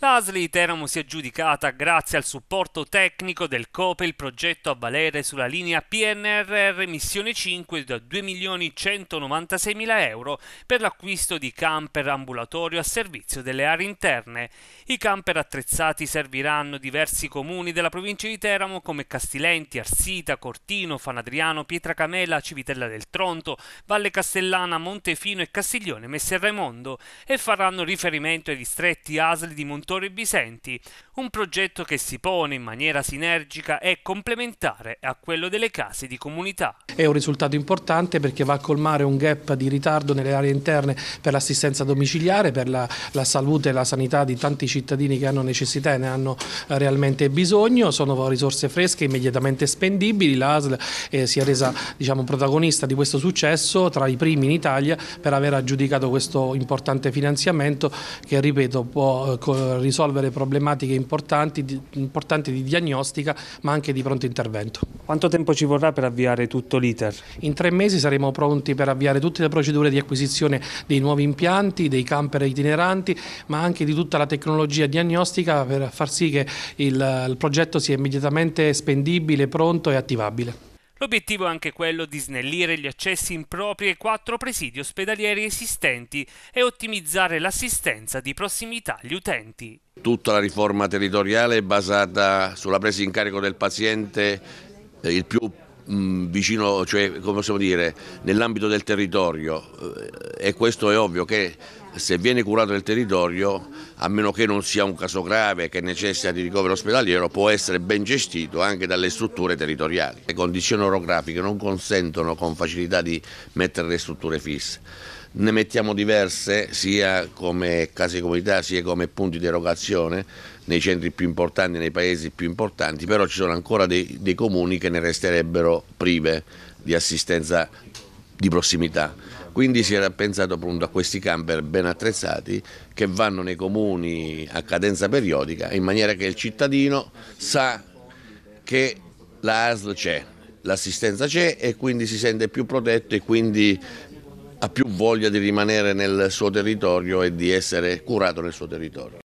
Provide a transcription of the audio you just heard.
L'Asli Teramo si è aggiudicata, grazie al supporto tecnico del COPE, il progetto a valere sulla linea PNRR Missione 5 da 2.196.000 euro per l'acquisto di camper ambulatorio a servizio delle aree interne. I camper attrezzati serviranno diversi comuni della provincia di Teramo come Castilenti, Arsita, Cortino, Fanadriano, Pietracamela, Civitella del Tronto, Valle Castellana, Montefino e Castiglione Messerremondo e faranno riferimento ai distretti Asli di Monte Produttori Bisenti, un progetto che si pone in maniera sinergica e complementare a quello delle case di comunità. È un risultato importante perché va a colmare un gap di ritardo nelle aree interne per l'assistenza domiciliare, per la, la salute e la sanità di tanti cittadini che hanno necessità e ne hanno eh, realmente bisogno. Sono risorse fresche, immediatamente spendibili. L'ASL eh, si è resa diciamo, protagonista di questo successo tra i primi in Italia per aver aggiudicato questo importante finanziamento che, ripeto, può eh, risolvere problematiche importanti di, importanti di diagnostica ma anche di pronto intervento. Quanto tempo ci vorrà per avviare tutto l'iter? In tre mesi saremo pronti per avviare tutte le procedure di acquisizione dei nuovi impianti, dei camper itineranti ma anche di tutta la tecnologia diagnostica per far sì che il, il progetto sia immediatamente spendibile, pronto e attivabile. L'obiettivo è anche quello di snellire gli accessi impropri ai quattro presidi ospedalieri esistenti e ottimizzare l'assistenza di prossimità agli utenti. Tutta la riforma territoriale è basata sulla presa in carico del paziente eh, il più mh, mm, vicino, cioè, come possiamo dire, nell'ambito del territorio eh, e questo è ovvio che se viene curato nel territorio, a meno che non sia un caso grave che necessita di ricovero ospedaliero, può essere ben gestito anche dalle strutture territoriali. Le condizioni orografiche non consentono con facilità di mettere le strutture fisse ne mettiamo diverse sia come case di comunità sia come punti di erogazione nei centri più importanti, nei paesi più importanti, però ci sono ancora dei, dei comuni che ne resterebbero prive di assistenza di prossimità. Quindi si era pensato appunto a questi camper ben attrezzati che vanno nei comuni a cadenza periodica in maniera che il cittadino sa che la ASL c'è, l'assistenza c'è e quindi si sente più protetto e quindi ha più voglia di rimanere nel suo territorio e di essere curato nel suo territorio.